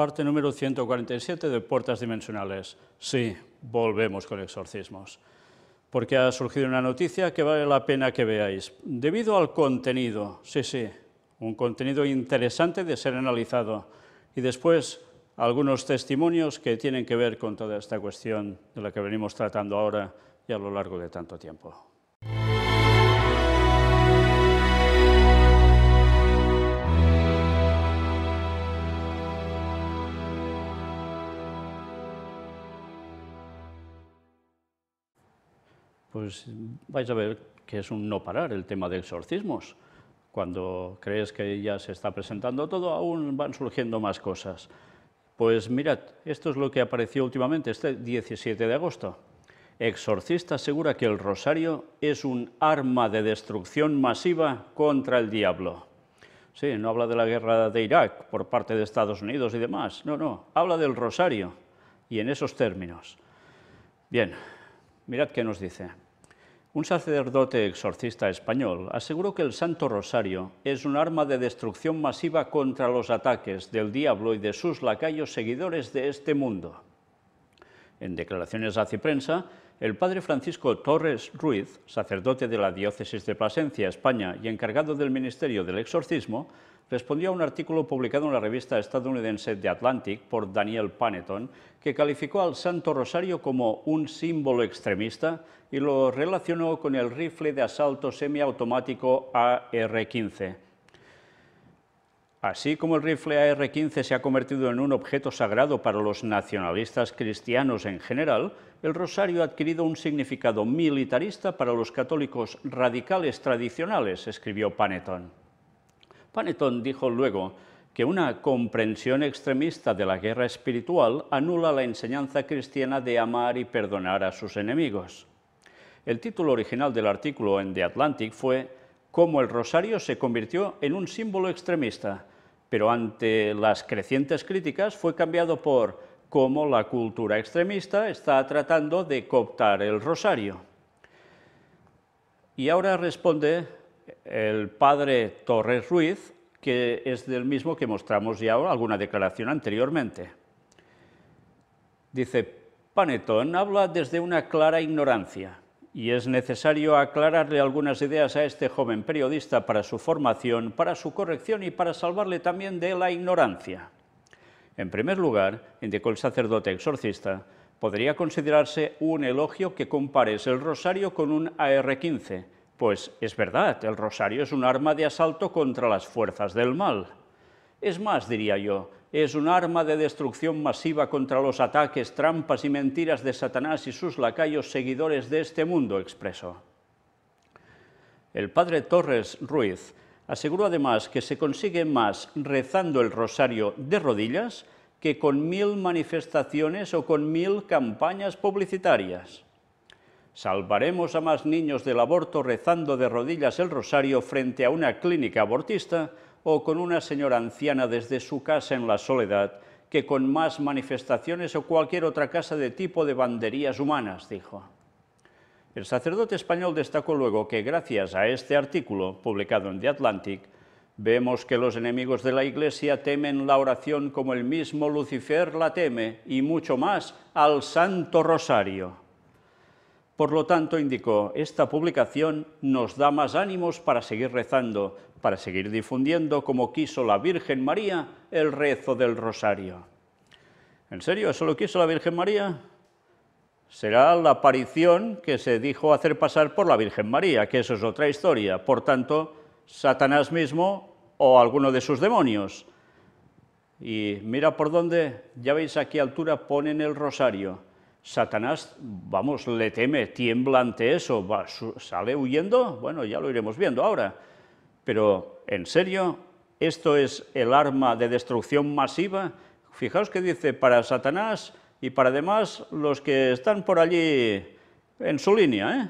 Parte número 147 de Puertas Dimensionales. Sí, volvemos con exorcismos. Porque ha surgido una noticia que vale la pena que veáis. Debido al contenido, sí, sí, un contenido interesante de ser analizado. Y después algunos testimonios que tienen que ver con toda esta cuestión de la que venimos tratando ahora y a lo largo de tanto tiempo. pues vais a ver que es un no parar el tema de exorcismos. Cuando crees que ya se está presentando todo, aún van surgiendo más cosas. Pues mirad, esto es lo que apareció últimamente, este 17 de agosto. Exorcista asegura que el rosario es un arma de destrucción masiva contra el diablo. Sí, no habla de la guerra de Irak por parte de Estados Unidos y demás. No, no, habla del rosario y en esos términos. Bien, mirad qué nos dice. Un sacerdote exorcista español aseguró que el Santo Rosario es un arma de destrucción masiva contra los ataques del diablo y de sus lacayos seguidores de este mundo. En declaraciones a prensa, el padre Francisco Torres Ruiz, sacerdote de la diócesis de Plasencia, España, y encargado del Ministerio del Exorcismo, respondió a un artículo publicado en la revista estadounidense The Atlantic por Daniel Panetton, que calificó al Santo Rosario como un símbolo extremista y lo relacionó con el rifle de asalto semiautomático AR-15. Así como el rifle AR-15 se ha convertido en un objeto sagrado para los nacionalistas cristianos en general, el rosario ha adquirido un significado militarista para los católicos radicales tradicionales, escribió Panetton. Panetton dijo luego que una comprensión extremista de la guerra espiritual anula la enseñanza cristiana de amar y perdonar a sus enemigos. El título original del artículo en The Atlantic fue Cómo el rosario se convirtió en un símbolo extremista pero ante las crecientes críticas fue cambiado por cómo la cultura extremista está tratando de cooptar el rosario. Y ahora responde el padre Torres Ruiz, que es del mismo que mostramos ya alguna declaración anteriormente. Dice, Panetón habla desde una clara ignorancia y es necesario aclararle algunas ideas a este joven periodista para su formación, para su corrección y para salvarle también de la ignorancia. En primer lugar, indicó el sacerdote exorcista, podría considerarse un elogio que compares el rosario con un AR-15, pues es verdad, el rosario es un arma de asalto contra las fuerzas del mal. Es más, diría yo, es un arma de destrucción masiva contra los ataques, trampas y mentiras de Satanás y sus lacayos seguidores de este mundo expreso. El padre Torres Ruiz aseguró además que se consigue más rezando el rosario de rodillas que con mil manifestaciones o con mil campañas publicitarias. Salvaremos a más niños del aborto rezando de rodillas el rosario frente a una clínica abortista o con una señora anciana desde su casa en la soledad que con más manifestaciones o cualquier otra casa de tipo de banderías humanas, dijo. El sacerdote español destacó luego que gracias a este artículo, publicado en The Atlantic, vemos que los enemigos de la Iglesia temen la oración como el mismo Lucifer la teme, y mucho más al Santo Rosario. Por lo tanto, indicó, esta publicación nos da más ánimos para seguir rezando, para seguir difundiendo, como quiso la Virgen María, el rezo del rosario. ¿En serio? ¿Eso lo quiso la Virgen María? Será la aparición que se dijo hacer pasar por la Virgen María, que eso es otra historia. Por tanto, Satanás mismo o alguno de sus demonios. Y mira por dónde, ya veis a qué altura, ponen el rosario Satanás, vamos, le teme, tiembla ante eso, sale huyendo, bueno, ya lo iremos viendo ahora. Pero, ¿en serio? ¿Esto es el arma de destrucción masiva? Fijaos que dice, para Satanás y para demás los que están por allí en su línea. ¿eh?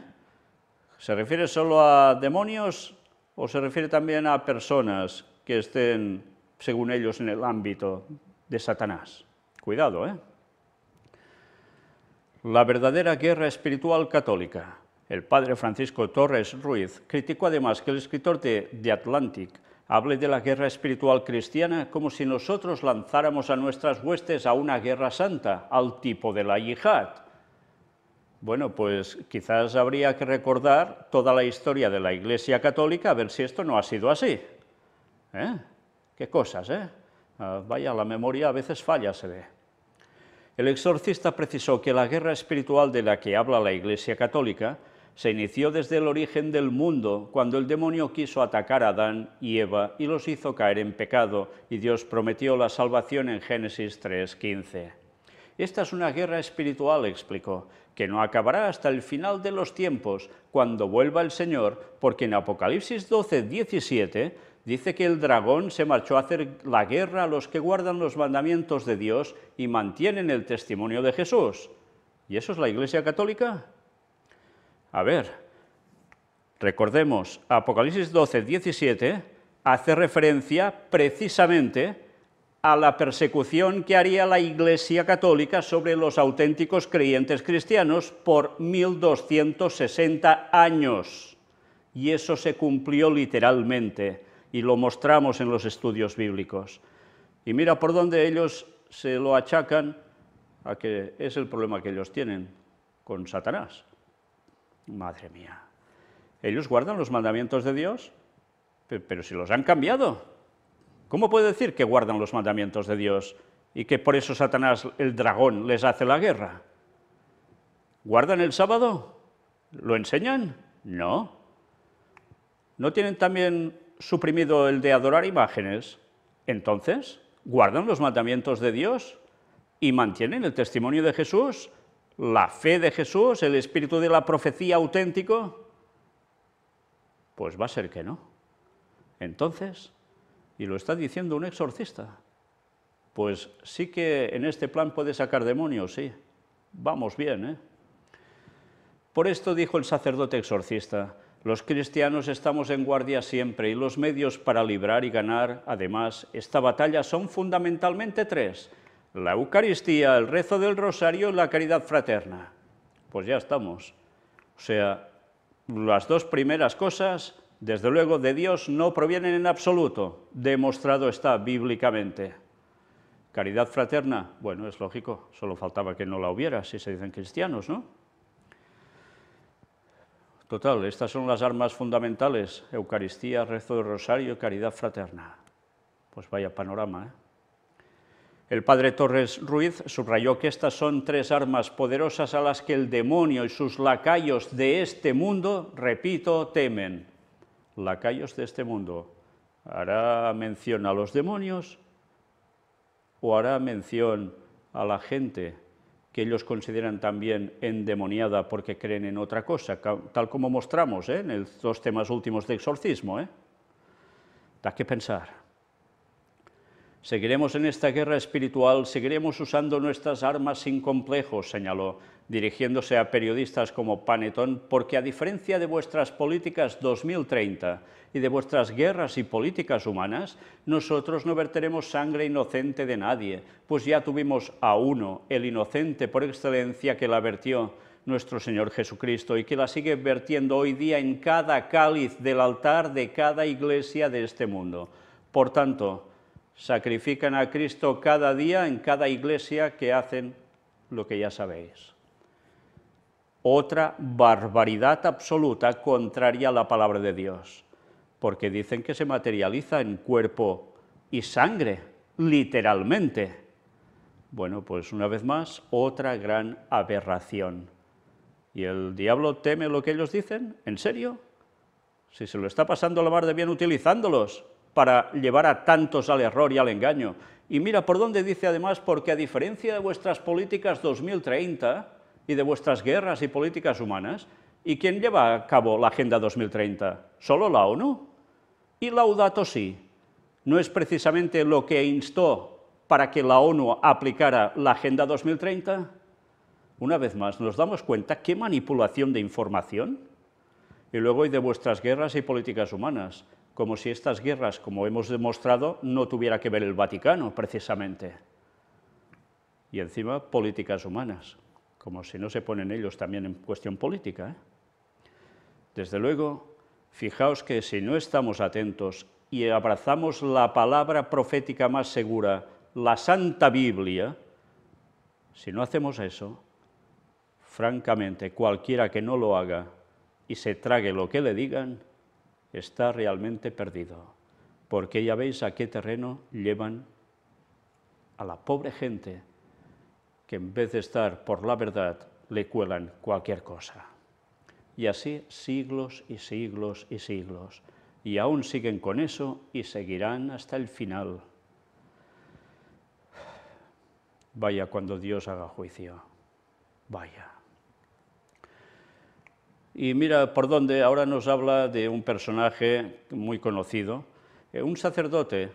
¿Se refiere solo a demonios o se refiere también a personas que estén, según ellos, en el ámbito de Satanás? Cuidado, ¿eh? La verdadera guerra espiritual católica. El padre Francisco Torres Ruiz criticó además que el escritor de The Atlantic hable de la guerra espiritual cristiana como si nosotros lanzáramos a nuestras huestes a una guerra santa, al tipo de la yihad. Bueno, pues quizás habría que recordar toda la historia de la Iglesia Católica a ver si esto no ha sido así. ¿Eh? Qué cosas, ¿eh? Ah, vaya, la memoria a veces falla, se ve. El exorcista precisó que la guerra espiritual de la que habla la Iglesia Católica se inició desde el origen del mundo, cuando el demonio quiso atacar a Adán y Eva y los hizo caer en pecado, y Dios prometió la salvación en Génesis 3.15. Esta es una guerra espiritual, explicó, que no acabará hasta el final de los tiempos, cuando vuelva el Señor, porque en Apocalipsis 12, 17 dice que el dragón se marchó a hacer la guerra a los que guardan los mandamientos de Dios y mantienen el testimonio de Jesús. ¿Y eso es la Iglesia Católica? A ver, recordemos, Apocalipsis 12, 17 hace referencia precisamente a la persecución que haría la Iglesia Católica sobre los auténticos creyentes cristianos por 1260 años. Y eso se cumplió literalmente y lo mostramos en los estudios bíblicos. Y mira por dónde ellos se lo achacan a que es el problema que ellos tienen con Satanás. Madre mía. Ellos guardan los mandamientos de Dios, pero si los han cambiado. ¿Cómo puede decir que guardan los mandamientos de Dios y que por eso Satanás, el dragón, les hace la guerra? ¿Guardan el sábado? ¿Lo enseñan? No. ¿No tienen también suprimido el de adorar imágenes, entonces guardan los mandamientos de Dios y mantienen el testimonio de Jesús, la fe de Jesús, el espíritu de la profecía auténtico. Pues va a ser que no. Entonces, y lo está diciendo un exorcista, pues sí que en este plan puede sacar demonios, sí. Vamos bien, ¿eh? Por esto dijo el sacerdote exorcista, los cristianos estamos en guardia siempre y los medios para librar y ganar, además, esta batalla son fundamentalmente tres. La Eucaristía, el rezo del rosario y la caridad fraterna. Pues ya estamos. O sea, las dos primeras cosas, desde luego, de Dios no provienen en absoluto. Demostrado está bíblicamente. Caridad fraterna, bueno, es lógico, solo faltaba que no la hubiera si se dicen cristianos, ¿no? Total, estas son las armas fundamentales, Eucaristía, rezo de rosario, caridad fraterna. Pues vaya panorama. ¿eh? El padre Torres Ruiz subrayó que estas son tres armas poderosas a las que el demonio y sus lacayos de este mundo, repito, temen. Lacayos de este mundo. ¿Hará mención a los demonios o hará mención a la gente? que ellos consideran también endemoniada porque creen en otra cosa, tal como mostramos ¿eh? en los dos temas últimos de exorcismo. ¿eh? Da que pensar. Seguiremos en esta guerra espiritual, seguiremos usando nuestras armas sin complejos, señaló, dirigiéndose a periodistas como Panetón, porque a diferencia de vuestras políticas 2030 y de vuestras guerras y políticas humanas, nosotros no verteremos sangre inocente de nadie, pues ya tuvimos a uno, el inocente por excelencia que la vertió, nuestro Señor Jesucristo y que la sigue vertiendo hoy día en cada cáliz del altar de cada iglesia de este mundo. Por tanto, sacrifican a Cristo cada día en cada iglesia que hacen lo que ya sabéis. Otra barbaridad absoluta contraria a la palabra de Dios, porque dicen que se materializa en cuerpo y sangre, literalmente. Bueno, pues una vez más, otra gran aberración. ¿Y el diablo teme lo que ellos dicen? ¿En serio? Si se lo está pasando la mar de bien utilizándolos, para llevar a tantos al error y al engaño. Y mira por dónde dice además, porque a diferencia de vuestras políticas 2030 y de vuestras guerras y políticas humanas, ¿y quién lleva a cabo la Agenda 2030? ¿Solo la ONU? Y Laudato sí. ¿no es precisamente lo que instó para que la ONU aplicara la Agenda 2030? Una vez más, nos damos cuenta qué manipulación de información. Y luego ¿y de vuestras guerras y políticas humanas como si estas guerras, como hemos demostrado, no tuviera que ver el Vaticano, precisamente. Y encima, políticas humanas, como si no se ponen ellos también en cuestión política. ¿eh? Desde luego, fijaos que si no estamos atentos y abrazamos la palabra profética más segura, la Santa Biblia, si no hacemos eso, francamente, cualquiera que no lo haga y se trague lo que le digan, está realmente perdido, porque ya veis a qué terreno llevan a la pobre gente que en vez de estar por la verdad le cuelan cualquier cosa. Y así siglos y siglos y siglos. Y aún siguen con eso y seguirán hasta el final. Vaya cuando Dios haga juicio. Vaya. Y mira por dónde ahora nos habla de un personaje muy conocido, eh, un sacerdote eh,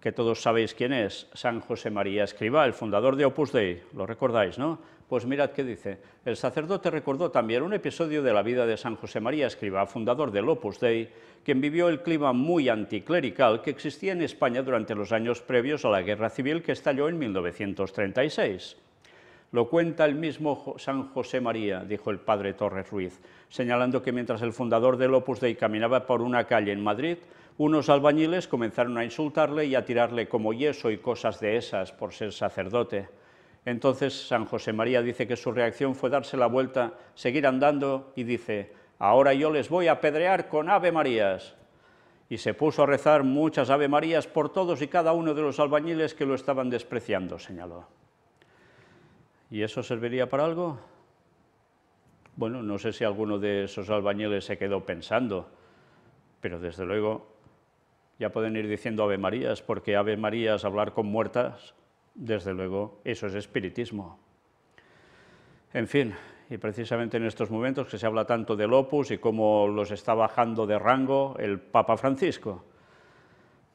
que todos sabéis quién es, San José María Escribá, el fundador de Opus Dei, lo recordáis, ¿no? Pues mirad qué dice. El sacerdote recordó también un episodio de la vida de San José María Escribá, fundador del Opus Dei, quien vivió el clima muy anticlerical que existía en España durante los años previos a la Guerra Civil que estalló en 1936. Lo cuenta el mismo San José María, dijo el padre Torres Ruiz, señalando que mientras el fundador del Opus Dei caminaba por una calle en Madrid, unos albañiles comenzaron a insultarle y a tirarle como yeso y cosas de esas por ser sacerdote. Entonces San José María dice que su reacción fue darse la vuelta, seguir andando y dice, ahora yo les voy a pedrear con Ave Marías. Y se puso a rezar muchas Ave Marías por todos y cada uno de los albañiles que lo estaban despreciando, señaló. ¿Y eso serviría para algo? Bueno, no sé si alguno de esos albañiles se quedó pensando, pero desde luego ya pueden ir diciendo Ave Marías, porque Ave Marías, hablar con muertas, desde luego, eso es espiritismo. En fin, y precisamente en estos momentos que se habla tanto del opus y cómo los está bajando de rango el Papa Francisco.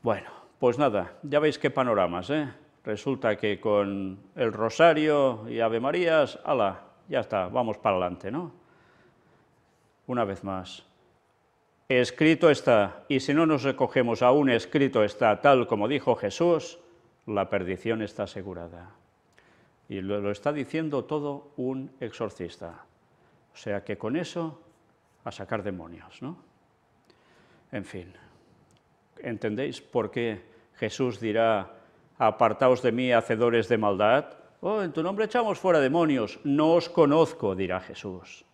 Bueno, pues nada, ya veis qué panoramas, ¿eh? resulta que con el rosario y Ave Marías, ala, ya está, vamos para adelante, ¿no? Una vez más, escrito está, y si no nos recogemos aún escrito está, tal como dijo Jesús, la perdición está asegurada. Y lo, lo está diciendo todo un exorcista. O sea que con eso, a sacar demonios, ¿no? En fin, ¿entendéis por qué Jesús dirá apartaos de mí, hacedores de maldad. Oh, en tu nombre echamos fuera demonios, no os conozco, dirá Jesús.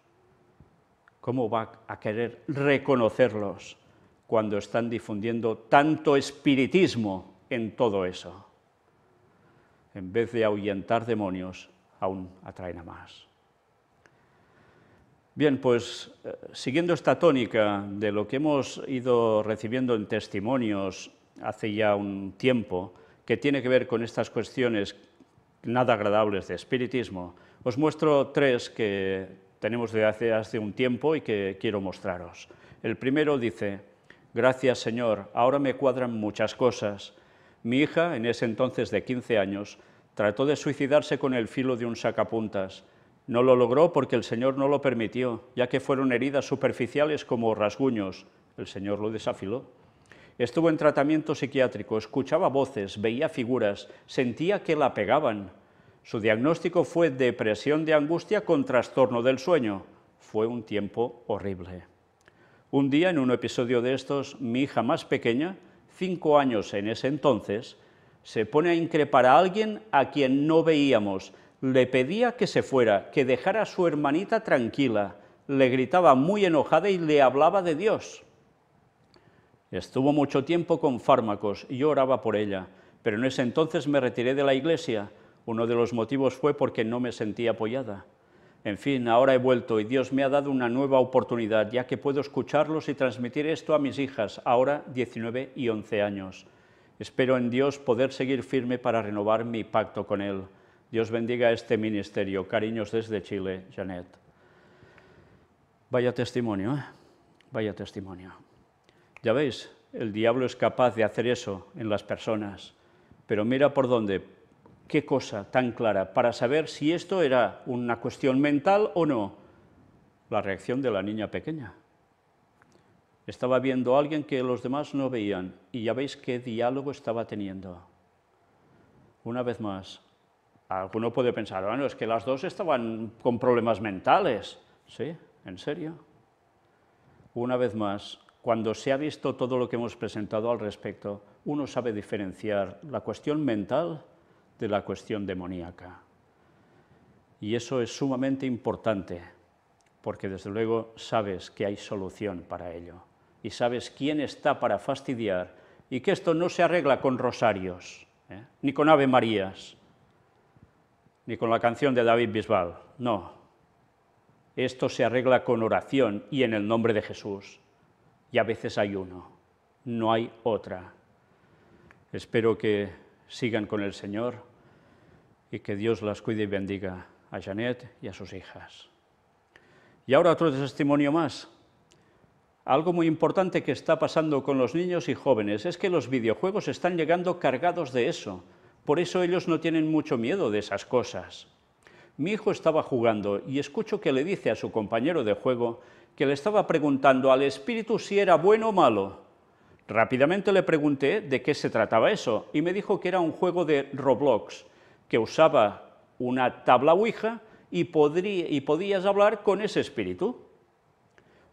¿Cómo va a querer reconocerlos cuando están difundiendo tanto espiritismo en todo eso? En vez de ahuyentar demonios, aún atraen a más. Bien, pues eh, siguiendo esta tónica de lo que hemos ido recibiendo en testimonios hace ya un tiempo, que tiene que ver con estas cuestiones nada agradables de espiritismo, os muestro tres que tenemos desde hace, hace un tiempo y que quiero mostraros. El primero dice, gracias Señor, ahora me cuadran muchas cosas. Mi hija, en ese entonces de 15 años, trató de suicidarse con el filo de un sacapuntas. No lo logró porque el Señor no lo permitió, ya que fueron heridas superficiales como rasguños. El Señor lo desafiló. Estuvo en tratamiento psiquiátrico, escuchaba voces, veía figuras, sentía que la pegaban. Su diagnóstico fue depresión de angustia con trastorno del sueño. Fue un tiempo horrible. Un día, en un episodio de estos, mi hija más pequeña, cinco años en ese entonces, se pone a increpar a alguien a quien no veíamos. Le pedía que se fuera, que dejara a su hermanita tranquila. Le gritaba muy enojada y le hablaba de Dios. Estuvo mucho tiempo con fármacos y yo oraba por ella, pero en ese entonces me retiré de la iglesia. Uno de los motivos fue porque no me sentí apoyada. En fin, ahora he vuelto y Dios me ha dado una nueva oportunidad, ya que puedo escucharlos y transmitir esto a mis hijas, ahora 19 y 11 años. Espero en Dios poder seguir firme para renovar mi pacto con Él. Dios bendiga este ministerio. Cariños desde Chile, Janet. Vaya testimonio, ¿eh? Vaya testimonio. Ya veis, el diablo es capaz de hacer eso en las personas, pero mira por dónde, qué cosa tan clara, para saber si esto era una cuestión mental o no. La reacción de la niña pequeña. Estaba viendo a alguien que los demás no veían y ya veis qué diálogo estaba teniendo. Una vez más, alguno puede pensar, bueno, es que las dos estaban con problemas mentales. Sí, en serio. Una vez más, cuando se ha visto todo lo que hemos presentado al respecto, uno sabe diferenciar la cuestión mental de la cuestión demoníaca. Y eso es sumamente importante, porque desde luego sabes que hay solución para ello y sabes quién está para fastidiar y que esto no se arregla con rosarios, ¿eh? ni con Ave Marías, ni con la canción de David Bisbal, no. Esto se arregla con oración y en el nombre de Jesús y a veces hay uno, no hay otra. Espero que sigan con el Señor y que Dios las cuide y bendiga a Janet y a sus hijas. Y ahora otro testimonio más. Algo muy importante que está pasando con los niños y jóvenes es que los videojuegos están llegando cargados de eso. Por eso ellos no tienen mucho miedo de esas cosas. Mi hijo estaba jugando y escucho que le dice a su compañero de juego que le estaba preguntando al espíritu si era bueno o malo. Rápidamente le pregunté de qué se trataba eso y me dijo que era un juego de Roblox, que usaba una tabla Ouija y, y podías hablar con ese espíritu.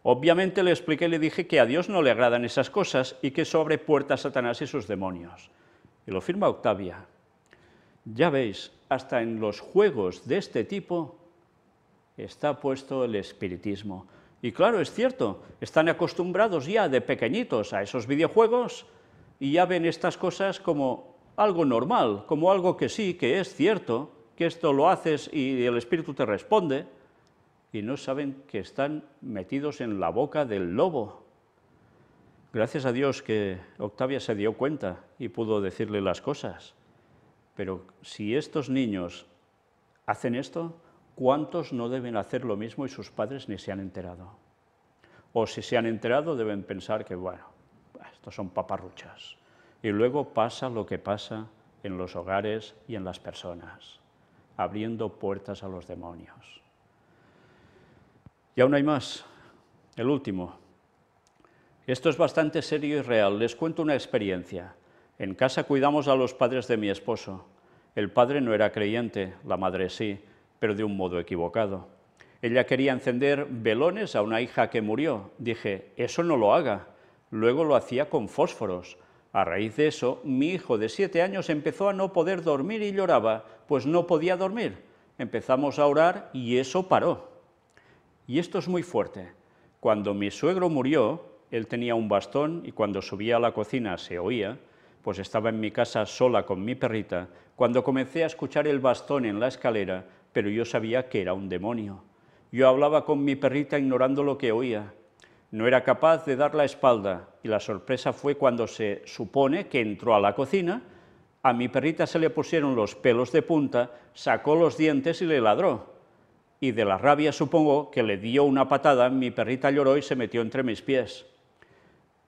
Obviamente le expliqué y le dije que a Dios no le agradan esas cosas y que sobre a Satanás y sus demonios. Y lo firma Octavia. Ya veis, hasta en los juegos de este tipo está puesto el espiritismo. Y claro, es cierto, están acostumbrados ya de pequeñitos a esos videojuegos y ya ven estas cosas como algo normal, como algo que sí, que es cierto, que esto lo haces y el espíritu te responde, y no saben que están metidos en la boca del lobo. Gracias a Dios que Octavia se dio cuenta y pudo decirle las cosas. Pero si estos niños hacen esto, ¿cuántos no deben hacer lo mismo y sus padres ni se han enterado? O si se han enterado deben pensar que, bueno, estos son paparruchas. Y luego pasa lo que pasa en los hogares y en las personas, abriendo puertas a los demonios. Y aún hay más, el último. Esto es bastante serio y real. Les cuento una experiencia. En casa cuidamos a los padres de mi esposo. El padre no era creyente, la madre sí pero de un modo equivocado. Ella quería encender velones a una hija que murió. Dije, eso no lo haga. Luego lo hacía con fósforos. A raíz de eso, mi hijo de siete años empezó a no poder dormir y lloraba, pues no podía dormir. Empezamos a orar y eso paró. Y esto es muy fuerte. Cuando mi suegro murió, él tenía un bastón y cuando subía a la cocina se oía, pues estaba en mi casa sola con mi perrita, cuando comencé a escuchar el bastón en la escalera, pero yo sabía que era un demonio. Yo hablaba con mi perrita ignorando lo que oía. No era capaz de dar la espalda y la sorpresa fue cuando se supone que entró a la cocina, a mi perrita se le pusieron los pelos de punta, sacó los dientes y le ladró. Y de la rabia supongo que le dio una patada, mi perrita lloró y se metió entre mis pies.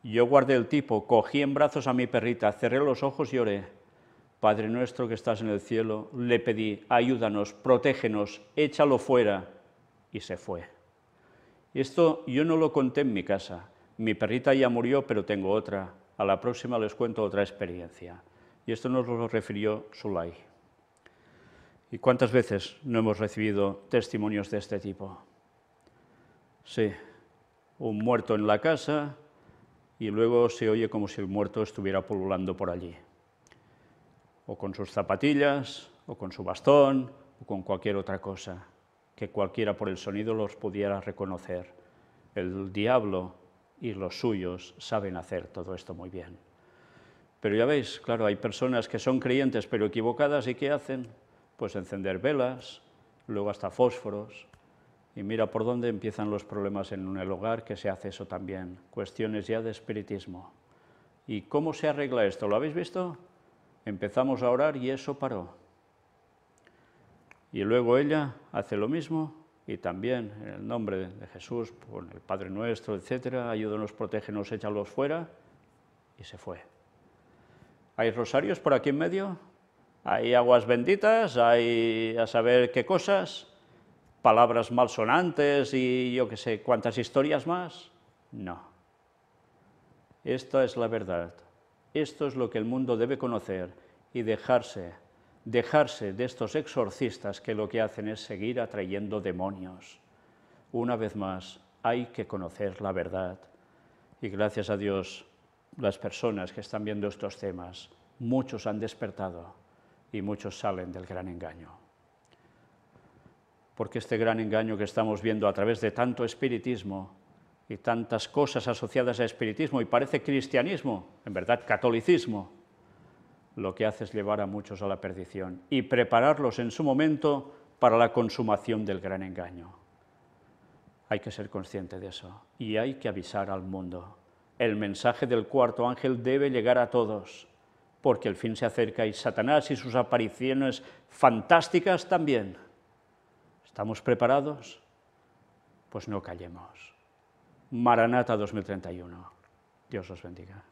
Yo guardé el tipo, cogí en brazos a mi perrita, cerré los ojos y lloré. Padre nuestro que estás en el cielo, le pedí, ayúdanos, protégenos, échalo fuera. Y se fue. Esto yo no lo conté en mi casa. Mi perrita ya murió, pero tengo otra. A la próxima les cuento otra experiencia. Y esto nos lo refirió Sulay. ¿Y cuántas veces no hemos recibido testimonios de este tipo? Sí, un muerto en la casa y luego se oye como si el muerto estuviera pululando por allí o con sus zapatillas, o con su bastón, o con cualquier otra cosa, que cualquiera por el sonido los pudiera reconocer. El diablo y los suyos saben hacer todo esto muy bien. Pero ya veis, claro, hay personas que son creyentes pero equivocadas y ¿qué hacen? Pues encender velas, luego hasta fósforos. Y mira por dónde empiezan los problemas en el hogar, que se hace eso también. Cuestiones ya de espiritismo. ¿Y cómo se arregla esto? ¿Lo habéis visto? Empezamos a orar y eso paró. Y luego ella hace lo mismo y también en el nombre de Jesús, con el Padre Nuestro, etcétera, ayúdanos, protégenos, échalos fuera, y se fue. ¿Hay rosarios por aquí en medio? ¿Hay aguas benditas? ¿Hay a saber qué cosas? ¿Palabras malsonantes y yo qué sé, cuántas historias más? No. Esta es la verdad. Esto es lo que el mundo debe conocer y dejarse, dejarse de estos exorcistas que lo que hacen es seguir atrayendo demonios. Una vez más, hay que conocer la verdad. Y gracias a Dios, las personas que están viendo estos temas, muchos han despertado y muchos salen del gran engaño. Porque este gran engaño que estamos viendo a través de tanto espiritismo y tantas cosas asociadas a espiritismo y parece cristianismo, en verdad catolicismo, lo que hace es llevar a muchos a la perdición y prepararlos en su momento para la consumación del gran engaño. Hay que ser consciente de eso y hay que avisar al mundo. El mensaje del cuarto ángel debe llegar a todos, porque el fin se acerca y Satanás y sus apariciones fantásticas también. ¿Estamos preparados? Pues no callemos. Maranata 2031. Dios los bendiga.